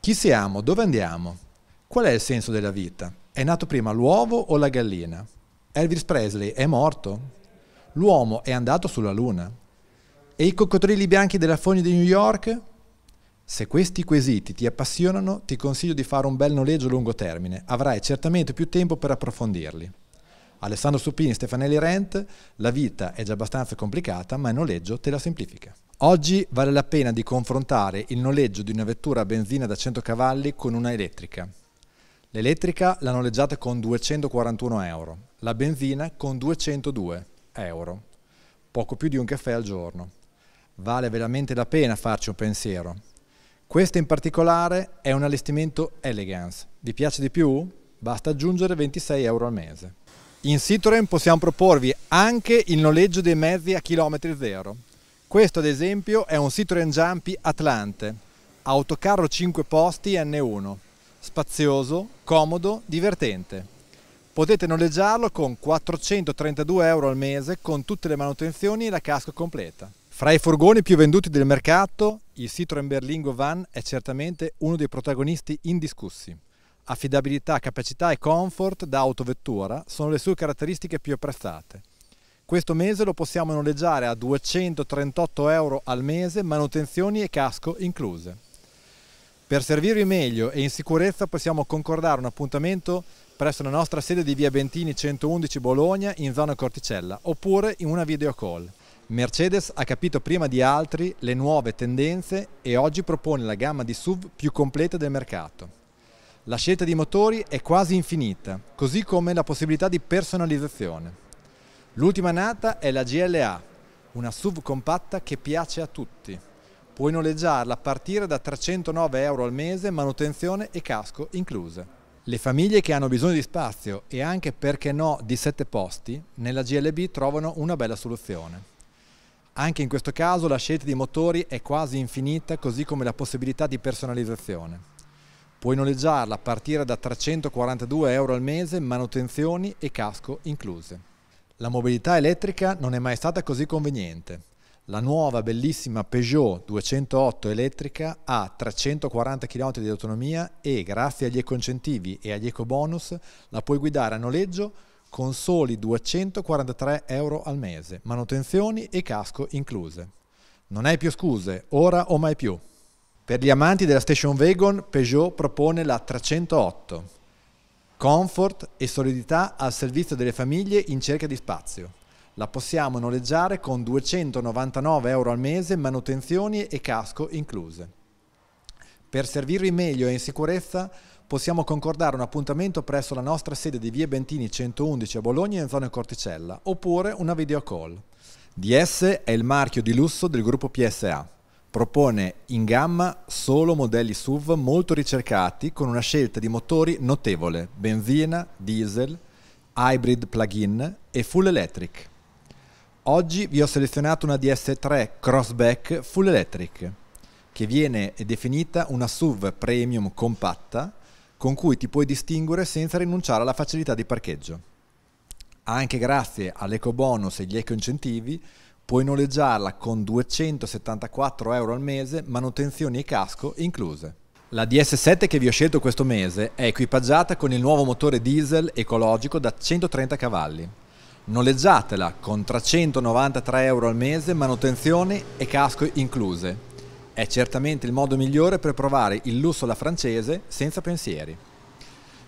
Chi siamo? Dove andiamo? Qual è il senso della vita? È nato prima l'uovo o la gallina? Elvis Presley è morto? L'uomo è andato sulla Luna? E i coccodrilli bianchi della fogna di New York? Se questi quesiti ti appassionano, ti consiglio di fare un bel noleggio a lungo termine. Avrai certamente più tempo per approfondirli. Alessandro Supini Stefanelli Rent, la vita è già abbastanza complicata, ma il noleggio te la semplifica. Oggi vale la pena di confrontare il noleggio di una vettura a benzina da 100 cavalli con una elettrica. L'elettrica la noleggiate con 241 euro, la benzina con 202 euro, poco più di un caffè al giorno. Vale veramente la pena farci un pensiero. Questo in particolare è un allestimento Elegance. Vi piace di più? Basta aggiungere 26 euro al mese. In Citroen possiamo proporvi anche il noleggio dei mezzi a chilometri zero. Questo ad esempio è un Citroen Jumpy Atlante, autocarro 5 posti N1, spazioso, comodo, divertente. Potete noleggiarlo con 432 euro al mese con tutte le manutenzioni e la casco completa. Fra i furgoni più venduti del mercato, il Citroen Berlingo Van è certamente uno dei protagonisti indiscussi. Affidabilità, capacità e comfort da autovettura sono le sue caratteristiche più apprezzate questo mese lo possiamo noleggiare a 238 euro al mese, manutenzioni e casco incluse. Per servirvi meglio e in sicurezza possiamo concordare un appuntamento presso la nostra sede di via Bentini 111 Bologna in zona Corticella oppure in una video call. Mercedes ha capito prima di altri le nuove tendenze e oggi propone la gamma di SUV più completa del mercato. La scelta di motori è quasi infinita, così come la possibilità di personalizzazione. L'ultima nata è la GLA, una SUV compatta che piace a tutti. Puoi noleggiarla a partire da 309 euro al mese, manutenzione e casco incluse. Le famiglie che hanno bisogno di spazio e anche, perché no, di 7 posti, nella GLB trovano una bella soluzione. Anche in questo caso la scelta di motori è quasi infinita, così come la possibilità di personalizzazione. Puoi noleggiarla a partire da 342 euro al mese, manutenzioni e casco incluse. La mobilità elettrica non è mai stata così conveniente. La nuova bellissima Peugeot 208 elettrica ha 340 km di autonomia e grazie agli eco-incentivi e agli eco-bonus la puoi guidare a noleggio con soli 243 euro al mese, manutenzioni e casco incluse. Non hai più scuse, ora o mai più. Per gli amanti della station wagon Peugeot propone la 308 Comfort e solidità al servizio delle famiglie in cerca di spazio. La possiamo noleggiare con 299 euro al mese, manutenzioni e casco incluse. Per servirvi meglio e in sicurezza possiamo concordare un appuntamento presso la nostra sede di Via Bentini 111 a Bologna in zona Corticella oppure una video call. DS è il marchio di lusso del gruppo PSA propone in gamma solo modelli SUV molto ricercati con una scelta di motori notevole, benzina, diesel, hybrid plug-in e full electric. Oggi vi ho selezionato una DS3 Crossback Full Electric, che viene definita una SUV premium compatta con cui ti puoi distinguere senza rinunciare alla facilità di parcheggio. Anche grazie all'eco bonus e gli eco incentivi Puoi noleggiarla con 274 euro al mese, manutenzioni e casco incluse. La DS7 che vi ho scelto questo mese è equipaggiata con il nuovo motore diesel ecologico da 130 cavalli. Noleggiatela con 393 euro al mese, manutenzioni e casco incluse. È certamente il modo migliore per provare il lusso alla francese senza pensieri.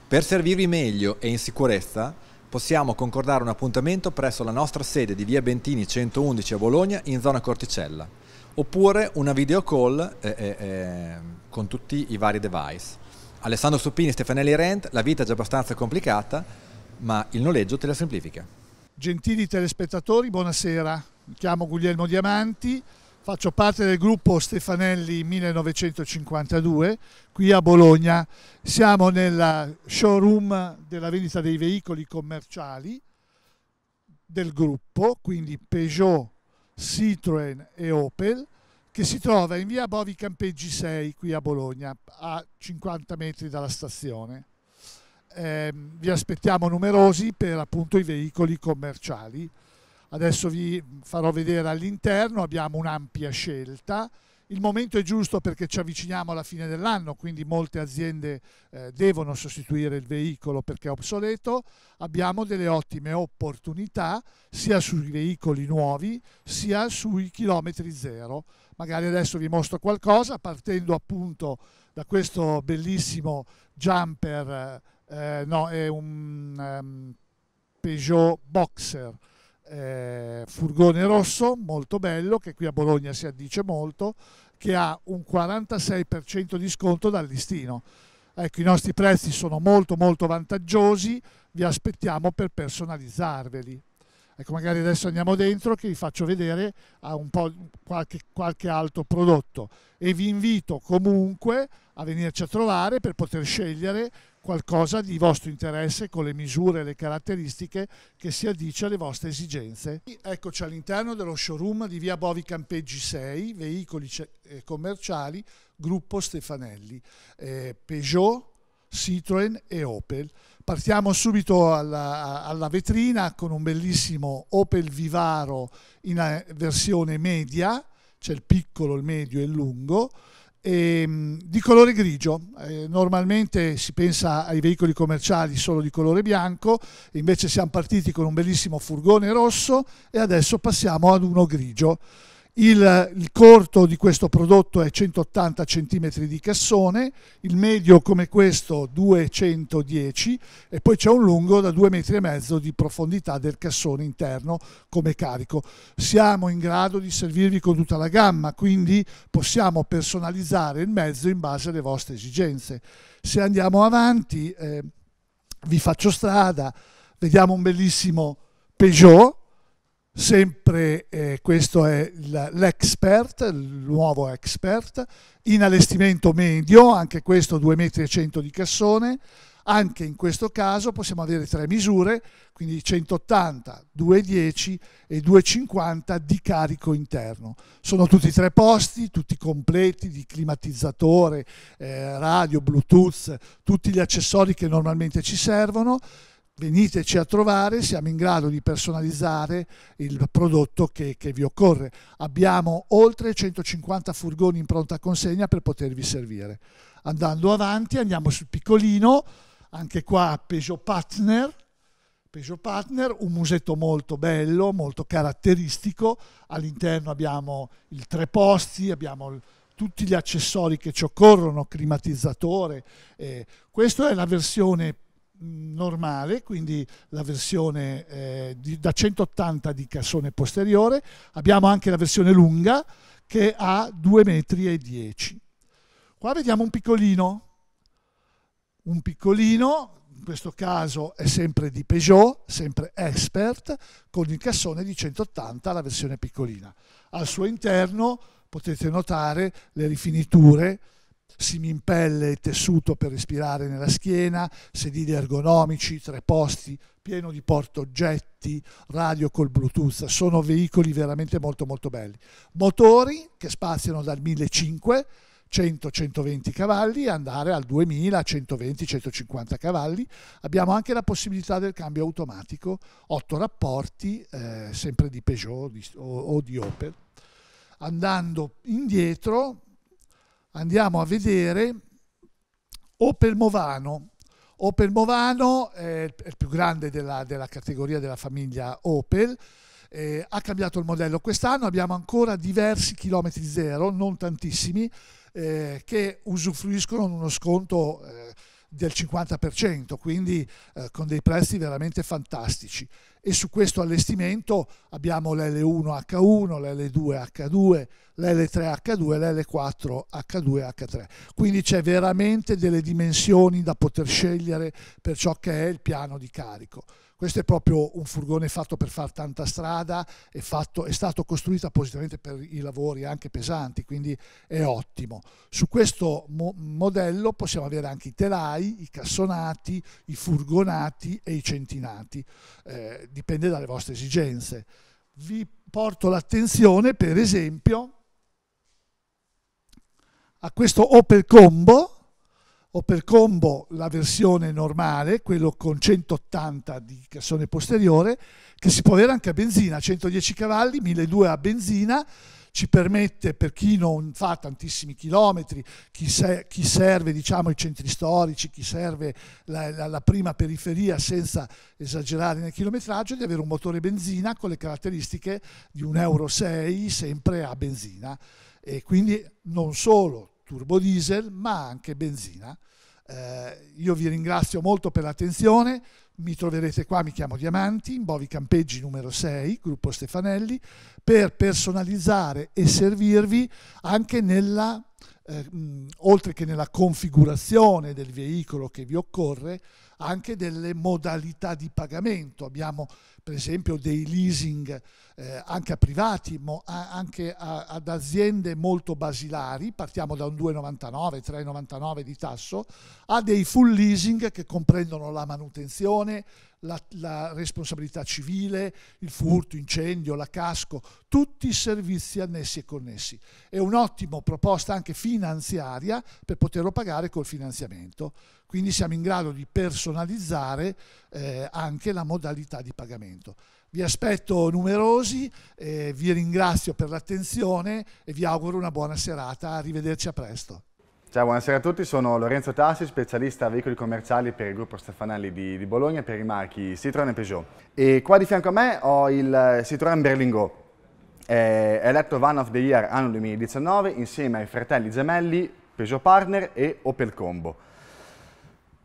Per servirvi meglio e in sicurezza, possiamo concordare un appuntamento presso la nostra sede di via Bentini 111 a Bologna in zona Corticella, oppure una video call eh, eh, eh con tutti i vari device. Alessandro Suppini Stefanelli Rent, la vita è già abbastanza complicata, ma il noleggio te la semplifica. Gentili telespettatori, buonasera. Mi chiamo Guglielmo Diamanti, Faccio parte del gruppo Stefanelli 1952 qui a Bologna. Siamo nel showroom della vendita dei veicoli commerciali del gruppo, quindi Peugeot, Citroën e Opel, che si trova in via Bovi Campeggi 6 qui a Bologna, a 50 metri dalla stazione. Eh, vi aspettiamo numerosi per appunto i veicoli commerciali Adesso vi farò vedere all'interno, abbiamo un'ampia scelta. Il momento è giusto perché ci avviciniamo alla fine dell'anno, quindi molte aziende eh, devono sostituire il veicolo perché è obsoleto. Abbiamo delle ottime opportunità sia sui veicoli nuovi sia sui chilometri zero. Magari adesso vi mostro qualcosa partendo appunto da questo bellissimo jumper, eh, eh no, è un um, Peugeot Boxer eh, furgone rosso, molto bello, che qui a Bologna si addice molto, che ha un 46% di sconto dal listino. Ecco, i nostri prezzi sono molto molto vantaggiosi, vi aspettiamo per personalizzarveli. Ecco, magari adesso andiamo dentro che vi faccio vedere qualche, qualche altro prodotto e vi invito comunque a venirci a trovare per poter scegliere qualcosa di vostro interesse con le misure e le caratteristiche che si addice alle vostre esigenze. Eccoci all'interno dello showroom di via Bovi Campeggi 6, veicoli eh, commerciali, gruppo Stefanelli, eh, Peugeot, Citroën e Opel. Partiamo subito alla, alla, vetrina con un bellissimo Opel Vivaro in eh, versione media, c'è il piccolo, il medio e il lungo, ehm, di colore grigio. Eh, normalmente si pensa ai veicoli commerciali solo di colore bianco, invece siamo partiti con un bellissimo furgone rosso e adesso passiamo ad uno grigio. Il, il, corto di questo prodotto è 180 cm di cassone, il medio come questo 210 e poi c'è un lungo da 2,5 metri di profondità del cassone interno come carico. Siamo in grado di servirvi con tutta la gamma, quindi possiamo personalizzare il mezzo in base alle vostre esigenze. Se andiamo avanti, eh, vi faccio strada, vediamo un bellissimo Peugeot sempre eh, questo è l'expert, il nuovo expert, in allestimento medio, anche questo 2,100 m di cassone, anche in questo caso possiamo avere tre misure, quindi 180, 210 e 250 di carico interno. Sono tutti tre posti, tutti completi di climatizzatore, eh, radio, bluetooth, tutti gli accessori che normalmente ci servono veniteci a trovare, siamo in grado di personalizzare il prodotto che, che, vi occorre. Abbiamo oltre 150 furgoni in pronta consegna per potervi servire. Andando avanti andiamo sul piccolino, anche qua Peugeot Partner, Peugeot Partner, un musetto molto bello, molto caratteristico, all'interno abbiamo il tre posti, abbiamo il tutti gli accessori che ci occorrono, climatizzatore. Eh, questa è la versione normale, quindi la versione eh, di, da 180 di cassone posteriore, abbiamo anche la versione lunga che ha 2,10 m. Qua vediamo un piccolino, un piccolino in questo caso è sempre di Peugeot, sempre Expert, con il cassone di 180, la versione piccolina. Al suo interno potete notare le rifiniture si mi impelle il tessuto per respirare nella schiena, sedili ergonomici, tre posti, pieno di portoggetti, radio col Bluetooth. Sono veicoli veramente molto molto belli. Motori che spaziano dal 1500 100-120 cavalli andare al 2000, 120-150 cavalli. Abbiamo anche la possibilità del cambio automatico, otto rapporti, eh, sempre di Peugeot o, o di Opel. Andando indietro, andiamo a vedere Opel Movano. Opel Movano è il più grande della, della categoria della famiglia Opel. Eh, ha cambiato il modello quest'anno, abbiamo ancora diversi chilometri zero, non tantissimi, eh, che usufruiscono di uno sconto eh, del 50%, quindi eh, con dei prezzi veramente fantastici. E su questo allestimento abbiamo l'L1H1, l'L2H2, l'L3H2, l'L4H2H3. Quindi c'è veramente delle dimensioni da poter scegliere per ciò che è il piano di carico. Questo è proprio un furgone fatto per fare tanta strada, è, fatto, è stato costruito appositamente per i lavori anche pesanti, quindi è ottimo. Su questo mo modello possiamo avere anche i telai, i cassonati, i furgonati e i centinati, eh, dipende dalle vostre esigenze. Vi porto l'attenzione, per esempio, a questo Opel Combo, ho per combo la versione normale, quello con 180 di cassone posteriore, che si può avere anche a benzina, 110 cavalli, 1200 a benzina, ci permette per chi non fa tantissimi chilometri, chi, se, chi serve diciamo, i centri storici, chi serve la, la, la, prima periferia senza esagerare nel chilometraggio, di avere un motore benzina con le caratteristiche di un Euro 6 sempre a benzina. E quindi non solo turbodiesel, ma anche benzina. Eh, io vi ringrazio molto per l'attenzione, mi troverete qua, mi chiamo Diamanti, in Bovi Campeggi numero 6, gruppo Stefanelli, per personalizzare e servirvi anche nella, eh, mh, oltre che nella configurazione del veicolo che vi occorre, anche delle modalità di pagamento. Abbiamo per esempio dei leasing eh, anche a privati, mo, a, anche a, ad aziende molto basilari, partiamo da un 2,99, 3,99 di tasso, a dei full leasing che comprendono la manutenzione, la, la, responsabilità civile, il furto, incendio, la casco, tutti i servizi annessi e connessi. È un'ottima proposta anche finanziaria per poterlo pagare col finanziamento. Quindi siamo in grado di personalizzare eh, anche la modalità di pagamento. Vi aspetto numerosi, eh, vi ringrazio per l'attenzione e vi auguro una buona serata. Arrivederci a presto. Ciao, buonasera a tutti, sono Lorenzo Tassi, specialista veicoli commerciali per il gruppo Stefanelli di, di Bologna per i marchi Citroën e Peugeot. E qua di fianco a me ho il Citroën Berlingo, è eletto Van of the Year anno 2019 insieme ai fratelli gemelli Peugeot Partner e Opel Combo.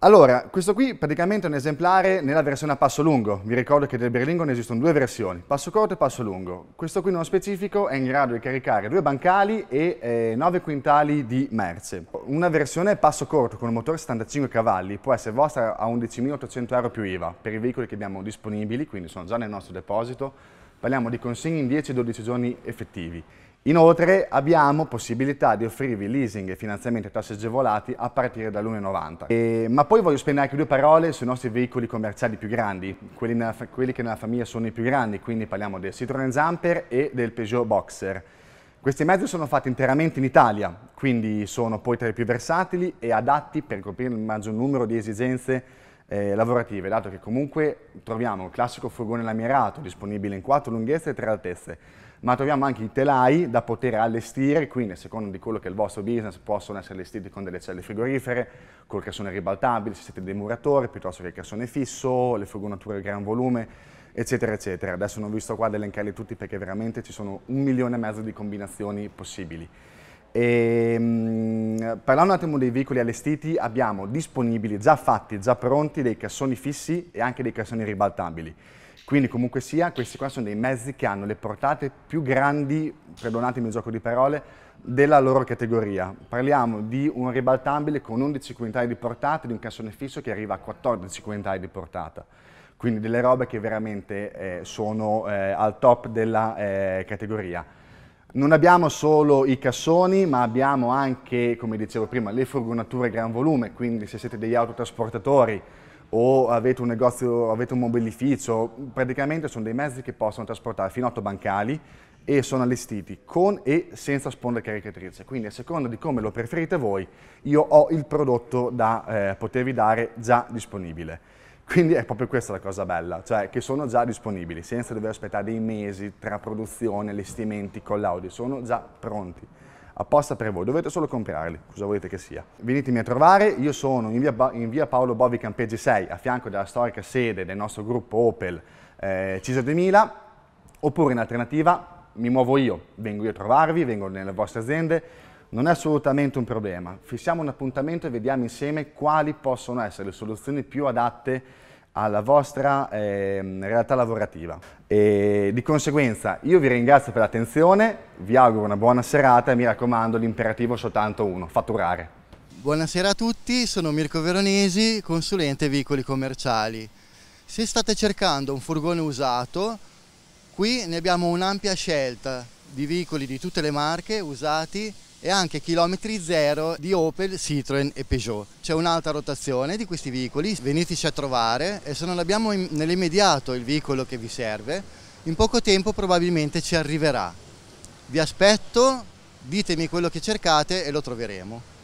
Allora, questo qui praticamente è un esemplare nella versione a passo lungo. Vi ricordo che del Berlingo ne esistono due versioni, passo corto e passo lungo. Questo qui nello specifico è in grado di caricare due bancali e eh, 9 quintali di merce. Una versione passo corto con un motore 75 cavalli può essere vostra a 11.800 euro più IVA per i veicoli che abbiamo disponibili, quindi sono già nel nostro deposito. Parliamo di consegne in 10-12 giorni effettivi. Inoltre abbiamo possibilità di offrirvi leasing e finanziamenti a tassi agevolati a partire dall'1,90. Ma poi voglio spendere anche due parole sui nostri veicoli commerciali più grandi, quelli, nella, quelli che nella famiglia sono i più grandi, quindi parliamo del Citroen Zamper e del Peugeot Boxer. Questi mezzi sono fatti interamente in Italia, quindi sono poi tra i più versatili e adatti per coprire il maggior numero di esigenze eh, lavorative, dato che comunque troviamo il classico furgone lamierato disponibile in quattro lunghezze e tre altezze, ma troviamo anche i telai da poter allestire, quindi a seconda di quello che è il vostro business, possono essere allestiti con delle celle frigorifere, col cassone ribaltabile, se siete dei muratori, piuttosto che il cassone fisso, le frugonature a gran volume, eccetera, eccetera. Adesso non vi sto qua ad elencarli tutti perché veramente ci sono un milione e mezzo di combinazioni possibili. E, ehm, parlando un attimo dei veicoli allestiti, abbiamo disponibili, già fatti, già pronti, dei cassoni fissi e anche dei cassoni ribaltabili. Quindi comunque sia, questi qua sono dei mezzi che hanno le portate più grandi, perdonatemi il gioco di parole, della loro categoria. Parliamo di un ribaltabile con 11 quintali di portata, di un cassone fisso che arriva a 14 quintali di portata. Quindi delle robe che veramente eh, sono eh, al top della eh, categoria. Non abbiamo solo i cassoni, ma abbiamo anche, come dicevo prima, le furgonature a gran volume, quindi se siete degli autotrasportatori, o avete un negozio, avete un mobilificio, praticamente sono dei mezzi che possono trasportare fino a 8 bancali e sono allestiti con e senza sponda caricatrice. Quindi a seconda di come lo preferite voi, io ho il prodotto da eh, potervi dare già disponibile. Quindi è proprio questa la cosa bella, cioè che sono già disponibili, senza dover aspettare dei mesi tra produzione, allestimenti, collaudi, sono già pronti apposta per voi, dovete solo comprarli, cosa volete che sia. Venitemi a trovare, io sono in via, ba in via Paolo Bovi Campeggi 6, a fianco della storica sede del nostro gruppo Opel eh, Cisa 2000, oppure in alternativa mi muovo io, vengo io a trovarvi, vengo nelle vostre aziende, non è assolutamente un problema. Fissiamo un appuntamento e vediamo insieme quali possono essere le soluzioni più adatte alla vostra eh, realtà lavorativa. E di conseguenza io vi ringrazio per l'attenzione, vi auguro una buona serata e mi raccomando l'imperativo soltanto uno, fatturare. Buonasera a tutti, sono Mirko Veronesi, consulente veicoli commerciali. Se state cercando un furgone usato, qui ne abbiamo un'ampia scelta di veicoli di tutte le marche usati e anche chilometri zero di Opel, Citroën e Peugeot. C'è un'alta rotazione di questi veicoli, veniteci a trovare e se non abbiamo nell'immediato il veicolo che vi serve, in poco tempo probabilmente ci arriverà. Vi aspetto, ditemi quello che cercate e lo troveremo.